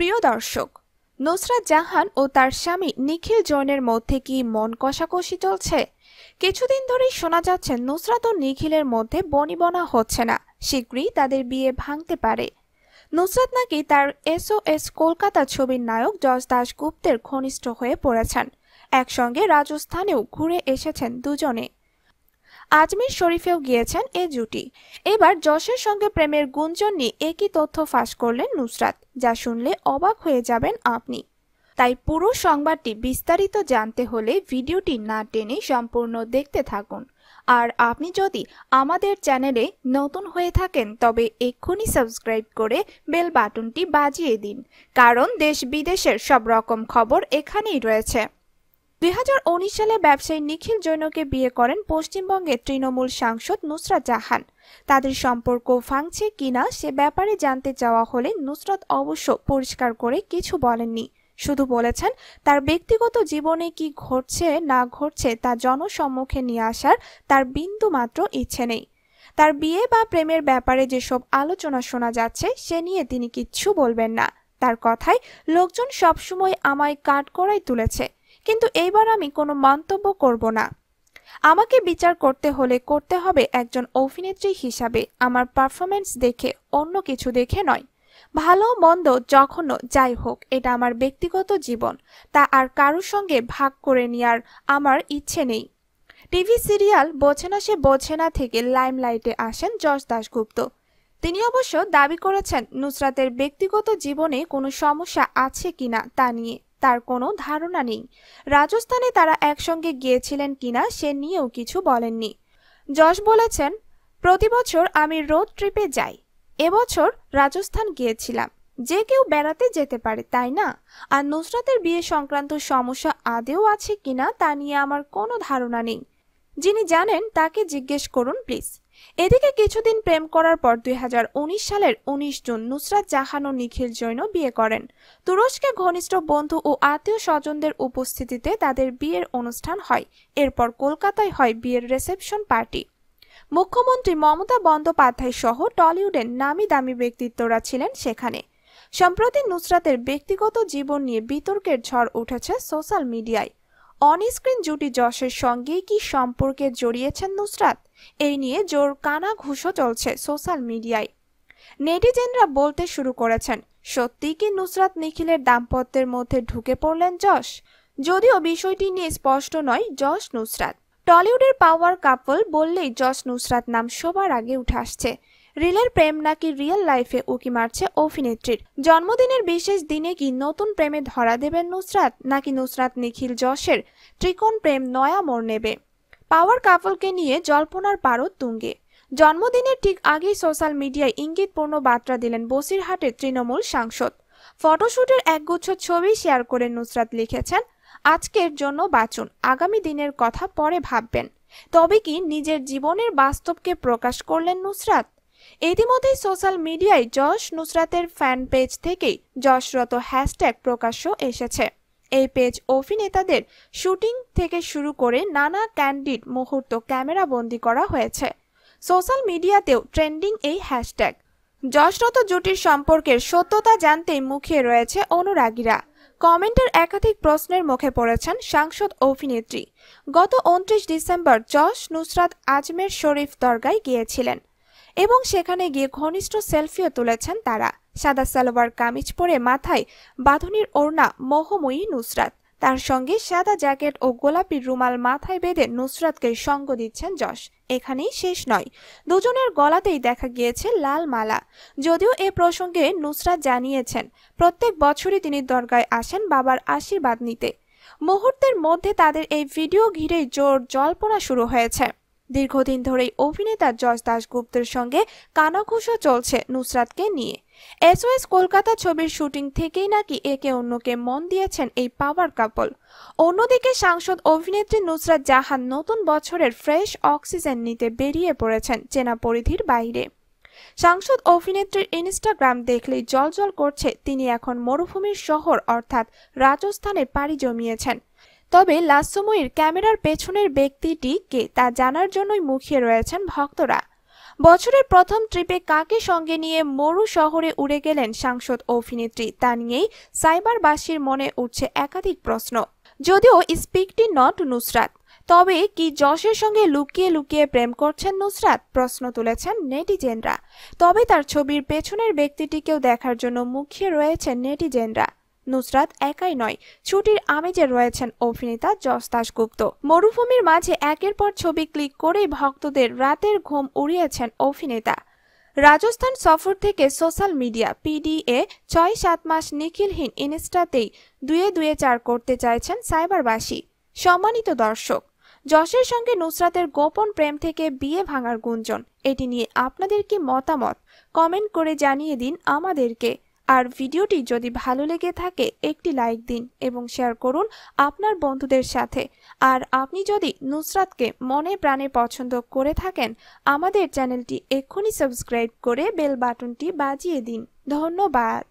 প্রিয় দর্শক নুসরাত জাহান ও তার স্বামী নিখিল জৈনের মধ্যে কি মন কষাকষি চলছে কিছুদিন ধরেই শোনা যাচ্ছে নুসরাত ও নিখিলের মধ্যে বনিবনা হচ্ছে না শীঘ্রই তাদের বিয়ে ভাঙতে পারে নুসরাত নাকি তার এসওএস কলকাতা ছবির নায়ক যশ দাসগুপ্তের ঘনিষ্ঠ হয়ে পড়েছেন একসঙ্গে রাজস্থানেও ঘুরে এসেছেন দুজনে আজমির শরীফেও গিয়েছেন এ জুটি এবার যশের সঙ্গে প্রেমের গুঞ্জন নিয়ে একই তথ্য ফাঁস করলেন নুসরাত যা শুনলে অবাক হয়ে যাবেন আপনি তাই পুরো সংবাদটি বিস্তারিত জানতে হলে ভিডিওটি না টেনে সম্পূর্ণ দেখতে থাকুন আর আপনি যদি আমাদের চ্যানেলে নতুন হয়ে থাকেন তবে এক্ষুনি সাবস্ক্রাইব করে বেল বাটনটি বাজিয়ে দিন কারণ দেশ বিদেশের সব রকম খবর এখানেই রয়েছে দুই সালে ব্যবসায়ী নিখিল জৈনকে বিয়ে করেন পশ্চিমবঙ্গের তৃণমূল সাংসদ নুসরাত জাহান তাদের সম্পর্ক ভাঙছে কিনা সে ব্যাপারে জানতে চাওয়া হলে নুসরত অবশ্য পরিষ্কার করে কিছু বলেননি শুধু বলেছেন তার ব্যক্তিগত জীবনে কি ঘটছে না ঘটছে তা জনসম্মুখে নিয়ে আসার তার বিন্দু মাত্র ইচ্ছে নেই তার বিয়ে বা প্রেমের ব্যাপারে যেসব আলোচনা শোনা যাচ্ছে সে নিয়ে তিনি কিচ্ছু বলবেন না তার কথায় লোকজন সবসময় আমায় কাঠ করাই তুলেছে কিন্তু এইবার আমি কোনো মন্তব্য করব না আমাকে বিচার করতে হলে করতে হবে একজন অভিনেত্রী হিসাবে আমার পারফরমেন্স দেখে অন্য কিছু দেখে নয় ভালো মন্দ যখনও যাই হোক এটা আমার ব্যক্তিগত জীবন তা আর কারোর সঙ্গে ভাগ করে নেওয়ার আমার ইচ্ছে নেই টিভি সিরিয়াল বোঝে না সে বোঝে না থেকে লাইমলাইটে আসেন যশ দাশগুপ্ত তিনি অবশ্য দাবি করেছেন নুসরাতের ব্যক্তিগত জীবনে কোনো সমস্যা আছে কিনা তা নিয়ে তার কোনো ধারণা নেই রাজস্থানে তারা একসঙ্গে গিয়েছিলেন কিনা সে নিয়েও কিছু বলেননি যশ বলেছেন প্রতি বছর আমি রোড ট্রিপে যাই এবছর রাজস্থান গিয়েছিলাম যে কেউ বেড়াতে যেতে পারে তাই না আর নুসরাতের বিয়ে সংক্রান্ত সমস্যা আদেও আছে কিনা তা নিয়ে আমার কোনো ধারণা নেই যিনি জানেন তাকে জিজ্ঞেস করুন প্লিজ এদিকে কিছুদিন প্রেম করার পর দুই সালের ১৯ জুন নুসরাত জাহান ও নিখিল জৈন বিয়ে করেন তুরস্কে ঘনিষ্ঠ বন্ধু ও আত্মীয় স্বজনদের উপস্থিতিতে তাদের বিয়ের অনুষ্ঠান হয় এরপর কলকাতায় হয় বিয়ের রিসেপশন পার্টি মুখ্যমন্ত্রী মমতা বন্দ্যোপাধ্যায় সহ টলিউডের নামি দামি ব্যক্তিত্বরা ছিলেন সেখানে সম্প্রতি নুসরাতের ব্যক্তিগত জীবন নিয়ে বিতর্কের ঝড় উঠেছে সোশ্যাল মিডিয়ায় অনস্ক্রিন জুটি যশের সঙ্গে কি সম্পর্কে জড়িয়েছেন নুসরাত এই নিয়ে জোর কানা ঘুষো চলছে সোশ্যাল মিডিয়ায় নেটিজেনরা বলতে শুরু করেছেন সত্যি কি নুসরাত নিখিলের দাম্পত্যের মধ্যে ঢুকে পড়লেন যশ যদিও বিষয়টি নিয়ে স্পষ্ট নয় যশ নুসরাত টলিউডের পাওয়ার কাপল বললেই যশ নুসরাত নাম সবার আগে উঠে আসছে রিলের প্রেম নাকি রিয়েল লাইফে উকি মারছে অভিনেত্রীর জন্মদিনের বিশেষ দিনে কি নতুন প্রেমে ধরা দেবেন নুসরাত নাকি নুসরাত নিখিল যশের ত্রিকোণ প্রেম নয়া মোড় নেবে পাওয়ার কাপলকে নিয়ে জল্পনার পারদ তুঙ্গে জন্মদিনের ঠিক আগেই সোশ্যাল মিডিয়ায় ইঙ্গিতপূর্ণ বার্তা দিলেন বসিরহাটের তৃণমূল সাংসদ ফটোশুটের একগুচ্ছ ছবি শেয়ার করে নুসরাত লিখেছেন আজকের জন্য বাঁচুন আগামী দিনের কথা পরে ভাববেন তবে কি নিজের জীবনের বাস্তবকে প্রকাশ করলেন নুসরাত ইতিমধ্যেই সোশ্যাল মিডিয়ায় যশ নুসরাতের ফ্যান পেজ থেকেই যশরত হ্যাশট্যাগ প্রকাশ্য এসেছে এই পেজ অভিনেতাদের শুটিং থেকে শুরু করে নানা ক্যান্ডিড মুহূর্ত ক্যামেরা বন্দি করা হয়েছে সোশ্যাল মিডিয়াতেও ট্রেন্ডিং এই হ্যাশট্যাগ যশরত জুটির সম্পর্কের সত্যতা জানতেই মুখিয়ে রয়েছে অনুরাগীরা কমেন্টের একাধিক প্রশ্নের মুখে পড়েছেন সাংসদ অভিনেত্রী গত উনত্রিশ ডিসেম্বর যশ নুসরাত আজমের শরীফ দরগায় গিয়েছিলেন এবং সেখানে গিয়ে ঘনিষ্ঠ সেলফিও তুলেছেন তারা সাদা সালোয়ার কামিজ পরে মাথায় বাঁধনির ওড়না মোহময়ী নুসরাত তার সঙ্গে সাদা জ্যাকেট ও গোলাপি রুমাল মাথায় বেঁধে নুসরাতকে সঙ্গ দিচ্ছেন যশ এখানেই শেষ নয় দুজনের গলাতেই দেখা গিয়েছে লাল মালা যদিও এ প্রসঙ্গে নুসরাত জানিয়েছেন প্রত্যেক বছরই তিনি দরগায় আসেন বাবার আশীর্বাদ নিতে মুহূর্তের মধ্যে তাদের এই ভিডিও ঘিরেই জোর জল্পনা শুরু হয়েছে দীর্ঘদিন ধরেই অভিনেতা জশ দাশগুপ্তের সঙ্গে কানাঘুষো চলছে নুসরাতকে নিয়ে এসওএস কলকাতা ছবির শুটিং থেকেই নাকি একে অন্যকে মন দিয়েছেন এই পাওয়ার কাপল অন্যদিকে সাংসদ অভিনেত্রী নুসরাত জাহান নতুন বছরের ফ্রেশ অক্সিজেন নিতে বেরিয়ে পড়েছেন চেনা পরিধির বাইরে সাংসদ অভিনেত্রীর ইনস্টাগ্রাম দেখলেই জলজল করছে তিনি এখন মরুভূমির শহর অর্থাৎ রাজস্থানে পাড়ি জমিয়েছেন তবে লাসময়ীর ক্যামেরার পেছনের ব্যক্তিটি কে তা জানার জন্যই মুখিয়ে রয়েছেন ভক্তরা বছরের প্রথম ট্রিপে কাকে সঙ্গে নিয়ে মরু শহরে উড়ে গেলেন সাংসদ অভিনেত্রী তা নিয়েই সাইবারবাসীর মনে উঠছে একাধিক প্রশ্ন যদিও স্পিকটি নট নুসরাত তবে কি যশের সঙ্গে লুকিয়ে লুকিয়ে প্রেম করছেন নুসরাত প্রশ্ন তুলেছেন নেটিজেনরা তবে তার ছবির পেছনের ব্যক্তিটিকেও দেখার জন্য মুখিয়ে রয়েছেন নেটিজেনরা নুসরাত একাই নয় ছুটির আমেজে রয়েছেন অভিনেতা যশ দাশগুপ্ত মরুভূমির মাঝে একের পর ছবি ক্লিক করেই ভক্তদের রাতের ঘুম উড়িয়েছেন অভিনেতা রাজস্থান সফর থেকে সোশ্যাল মিডিয়া পিডিএ ছয় সাত মাস নিখিলহীন ইনস্টাতেই দুয়ে দুয়ে চার করতে চাইছেন সাইবারবাসী সম্মানিত দর্শক যশের সঙ্গে নুসরাতের গোপন প্রেম থেকে বিয়ে ভাঙার গুঞ্জন এটি নিয়ে আপনাদের কি মতামত কমেন্ট করে জানিয়ে দিন আমাদেরকে আর ভিডিওটি যদি ভালো লেগে থাকে একটি লাইক দিন এবং শেয়ার করুন আপনার বন্ধুদের সাথে আর আপনি যদি নুসরাতকে মনে প্রাণে পছন্দ করে থাকেন আমাদের চ্যানেলটি এক্ষুনি সাবস্ক্রাইব করে বেল বাটনটি বাজিয়ে দিন ধন্যবাদ